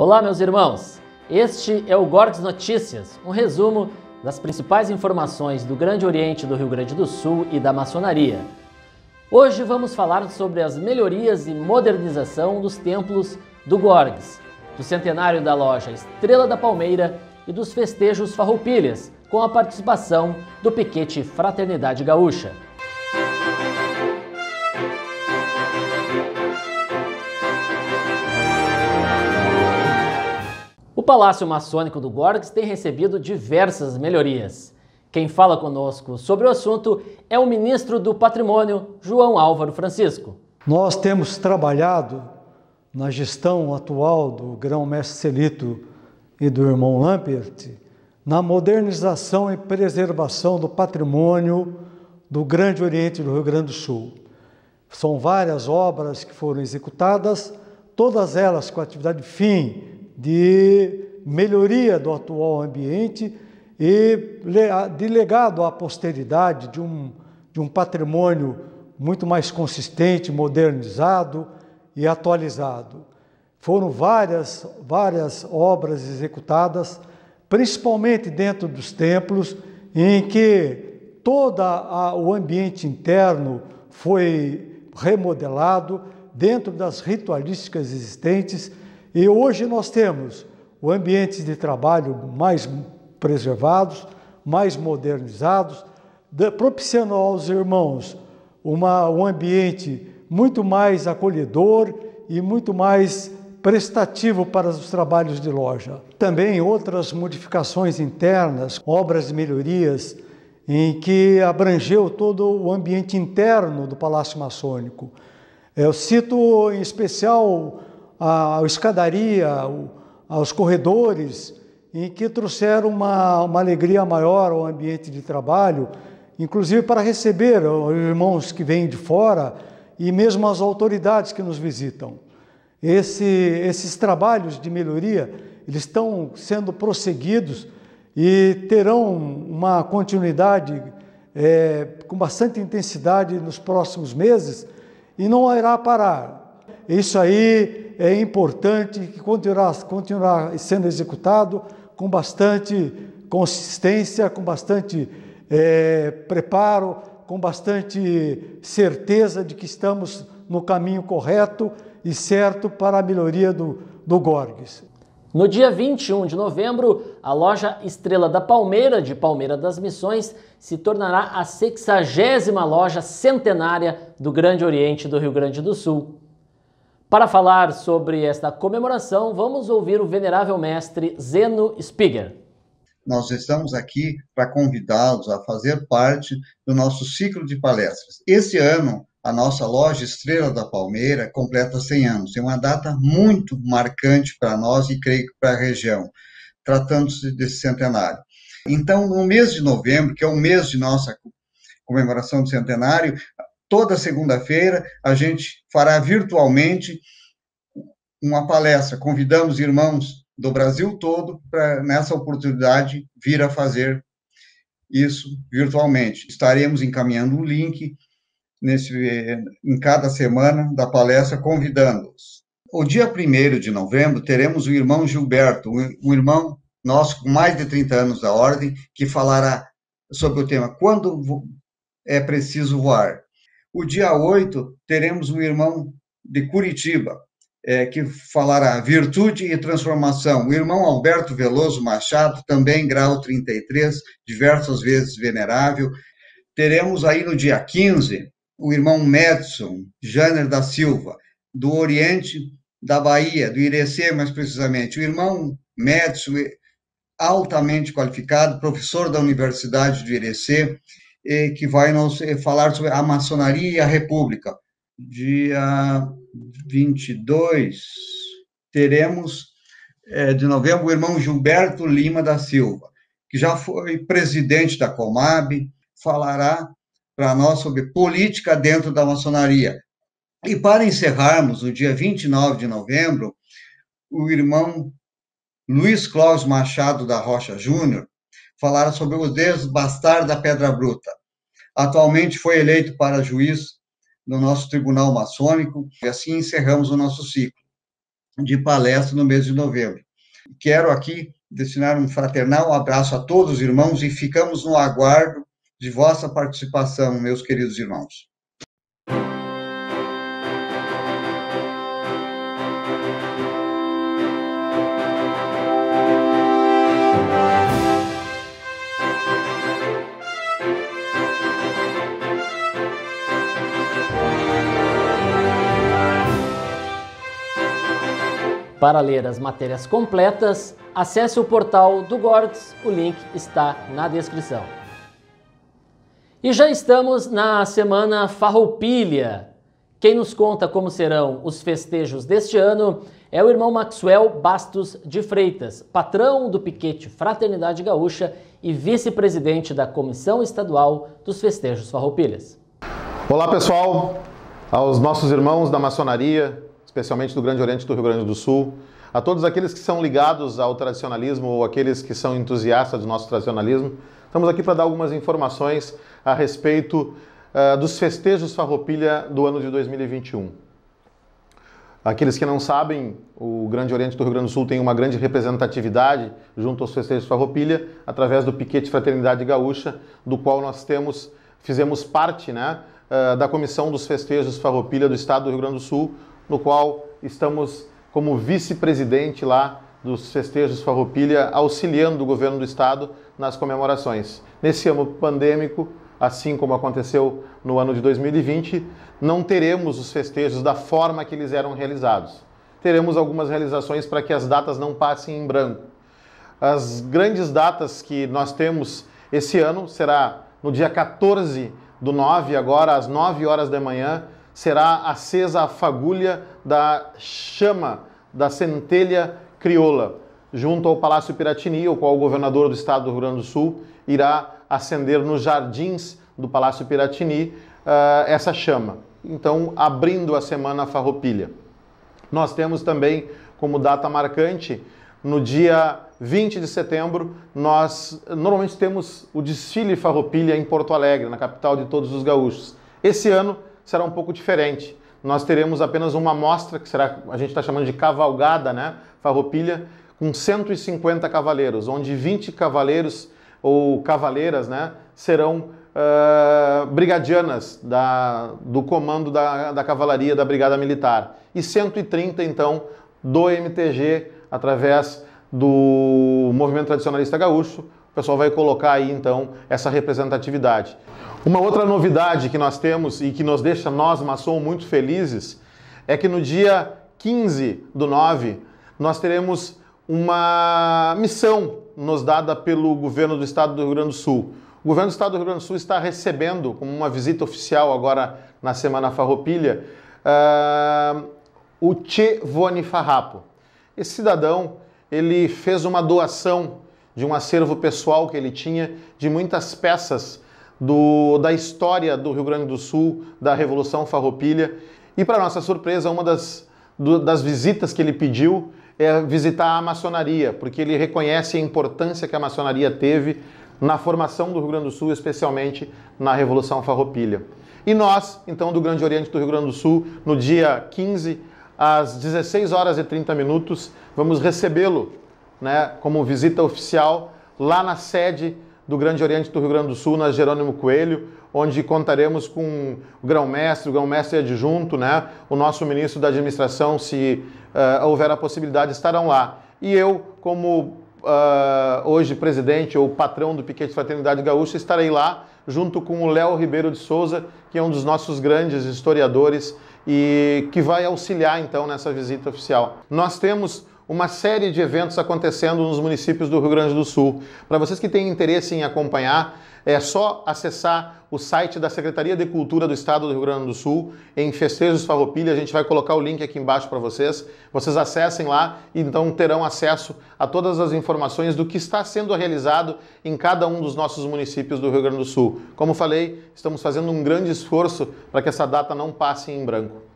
Olá, meus irmãos! Este é o Gordes Notícias, um resumo das principais informações do Grande Oriente do Rio Grande do Sul e da maçonaria. Hoje vamos falar sobre as melhorias e modernização dos templos do Gordes, do centenário da loja Estrela da Palmeira e dos festejos Farroupilhas, com a participação do piquete Fraternidade Gaúcha. Palácio Maçônico do Gorgs tem recebido diversas melhorias. Quem fala conosco sobre o assunto é o ministro do Patrimônio, João Álvaro Francisco. Nós temos trabalhado na gestão atual do grão-mestre Celito e do irmão Lampert na modernização e preservação do patrimônio do Grande Oriente do Rio Grande do Sul. São várias obras que foram executadas, todas elas com atividade fim de melhoria do atual ambiente e de legado à posteridade de um, de um patrimônio muito mais consistente, modernizado e atualizado. Foram várias, várias obras executadas, principalmente dentro dos templos, em que todo o ambiente interno foi remodelado dentro das ritualísticas existentes e hoje nós temos o ambiente de trabalho mais preservados, mais modernizados, propiciando aos irmãos uma, um ambiente muito mais acolhedor e muito mais prestativo para os trabalhos de loja. Também outras modificações internas, obras e melhorias, em que abrangeu todo o ambiente interno do Palácio Maçônico. Eu cito em especial a escadaria, aos corredores, em que trouxeram uma, uma alegria maior ao ambiente de trabalho, inclusive para receber os irmãos que vêm de fora e mesmo as autoridades que nos visitam. Esse, esses trabalhos de melhoria, eles estão sendo prosseguidos e terão uma continuidade é, com bastante intensidade nos próximos meses e não irá parar. Isso aí é importante, que continue sendo executado com bastante consistência, com bastante é, preparo, com bastante certeza de que estamos no caminho correto e certo para a melhoria do, do Gorges. No dia 21 de novembro, a loja Estrela da Palmeira, de Palmeira das Missões, se tornará a 60 loja centenária do Grande Oriente do Rio Grande do Sul. Para falar sobre esta comemoração, vamos ouvir o venerável mestre Zeno Spiger. Nós estamos aqui para convidá-los a fazer parte do nosso ciclo de palestras. Este ano, a nossa loja Estrela da Palmeira completa 100 anos. É uma data muito marcante para nós e creio que para a região, tratando-se desse centenário. Então, no mês de novembro, que é o mês de nossa comemoração do centenário, toda segunda-feira a gente fará virtualmente uma palestra. Convidamos irmãos do Brasil todo para, nessa oportunidade, vir a fazer isso virtualmente. Estaremos encaminhando o um link nesse, em cada semana da palestra, convidando-os. O dia 1 de novembro, teremos o irmão Gilberto, um irmão nosso com mais de 30 anos da ordem, que falará sobre o tema Quando é preciso voar? O dia 8, teremos um irmão de Curitiba, é, que falará Virtude e Transformação. O irmão Alberto Veloso Machado, também grau 33, diversas vezes venerável. Teremos aí no dia 15 o irmão Madison Janer da Silva, do Oriente da Bahia, do Irecê, mais precisamente. O irmão Madison, é altamente qualificado, professor da Universidade do Irecê, que vai nos eh, falar sobre a maçonaria e a república. Dia 22, teremos eh, de novembro o irmão Gilberto Lima da Silva, que já foi presidente da Comab, falará para nós sobre política dentro da maçonaria. E para encerrarmos, no dia 29 de novembro, o irmão Luiz Cláudio Machado da Rocha Júnior, falaram sobre o desbastar da pedra bruta. Atualmente foi eleito para juiz no nosso tribunal maçônico, e assim encerramos o nosso ciclo de palestra no mês de novembro. Quero aqui destinar um fraternal abraço a todos os irmãos e ficamos no aguardo de vossa participação, meus queridos irmãos. Para ler as matérias completas, acesse o portal do GORDS, o link está na descrição. E já estamos na semana Farroupilha. Quem nos conta como serão os festejos deste ano é o irmão Maxwell Bastos de Freitas, patrão do piquete Fraternidade Gaúcha e vice-presidente da Comissão Estadual dos Festejos Farroupilhas. Olá, pessoal, aos nossos irmãos da maçonaria, especialmente do Grande Oriente do Rio Grande do Sul, a todos aqueles que são ligados ao tradicionalismo ou aqueles que são entusiastas do nosso tradicionalismo. Estamos aqui para dar algumas informações a respeito uh, dos festejos Farroupilha do ano de 2021. Aqueles que não sabem, o Grande Oriente do Rio Grande do Sul tem uma grande representatividade junto aos festejos Farroupilha através do piquete Fraternidade Gaúcha, do qual nós temos fizemos parte, né, eh, da comissão dos festejos Farroupilha do Estado do Rio Grande do Sul, no qual estamos como vice-presidente lá dos festejos Farroupilha, auxiliando o governo do estado nas comemorações. Nesse ano pandêmico, assim como aconteceu no ano de 2020, não teremos os festejos da forma que eles eram realizados. Teremos algumas realizações para que as datas não passem em branco. As grandes datas que nós temos esse ano será no dia 14 do 9, agora às 9 horas da manhã, será acesa a fagulha da chama da centelha crioula, junto ao Palácio Piratini, o qual o governador do estado do Rio Grande do Sul irá acender nos jardins do Palácio Piratini uh, essa chama. Então, abrindo a semana farroupilha. Nós temos também como data marcante, no dia 20 de setembro, nós normalmente temos o desfile farroupilha em Porto Alegre, na capital de todos os gaúchos. Esse ano será um pouco diferente. Nós teremos apenas uma amostra, que será, a gente está chamando de cavalgada, né? Farroupilha, com 150 cavaleiros, onde 20 cavaleiros ou cavaleiras, né? Serão uh, brigadianas da, do comando da, da cavalaria da Brigada Militar. E 130, então, do MTG, através do Movimento Tradicionalista Gaúcho, pessoal vai colocar aí então essa representatividade. Uma outra novidade que nós temos e que nos deixa nós, maçom, muito felizes é que no dia 15 do 9 nós teremos uma missão nos dada pelo governo do estado do Rio Grande do Sul. O governo do estado do Rio Grande do Sul está recebendo, como uma visita oficial agora na Semana Farroupilha, uh, o Voni Farrapo. Esse cidadão, ele fez uma doação de um acervo pessoal que ele tinha de muitas peças do, da história do Rio Grande do Sul, da Revolução Farroupilha. E para nossa surpresa, uma das, do, das visitas que ele pediu é visitar a maçonaria, porque ele reconhece a importância que a maçonaria teve na formação do Rio Grande do Sul, especialmente na Revolução Farroupilha. E nós, então, do Grande Oriente do Rio Grande do Sul, no dia 15, às 16 horas e 30 minutos, vamos recebê-lo né, como visita oficial lá na sede do Grande Oriente do Rio Grande do Sul, na Jerônimo Coelho, onde contaremos com o grão-mestre, o grão-mestre adjunto, né, o nosso ministro da administração, se uh, houver a possibilidade, estarão lá. E eu, como uh, hoje presidente ou patrão do Piquete Fraternidade Gaúcha, estarei lá junto com o Léo Ribeiro de Souza, que é um dos nossos grandes historiadores e que vai auxiliar então nessa visita oficial. Nós temos uma série de eventos acontecendo nos municípios do Rio Grande do Sul. Para vocês que têm interesse em acompanhar, é só acessar o site da Secretaria de Cultura do Estado do Rio Grande do Sul, em Festejos Farroupilha, a gente vai colocar o link aqui embaixo para vocês. Vocês acessem lá e então terão acesso a todas as informações do que está sendo realizado em cada um dos nossos municípios do Rio Grande do Sul. Como falei, estamos fazendo um grande esforço para que essa data não passe em branco.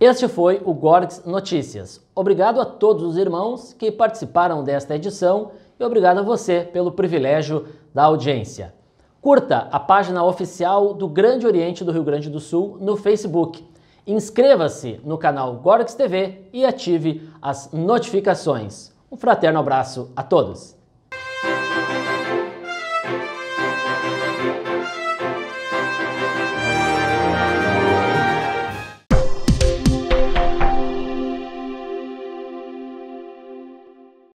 Este foi o Gordes Notícias. Obrigado a todos os irmãos que participaram desta edição e obrigado a você pelo privilégio da audiência. Curta a página oficial do Grande Oriente do Rio Grande do Sul no Facebook. Inscreva-se no canal Gordes TV e ative as notificações. Um fraterno abraço a todos.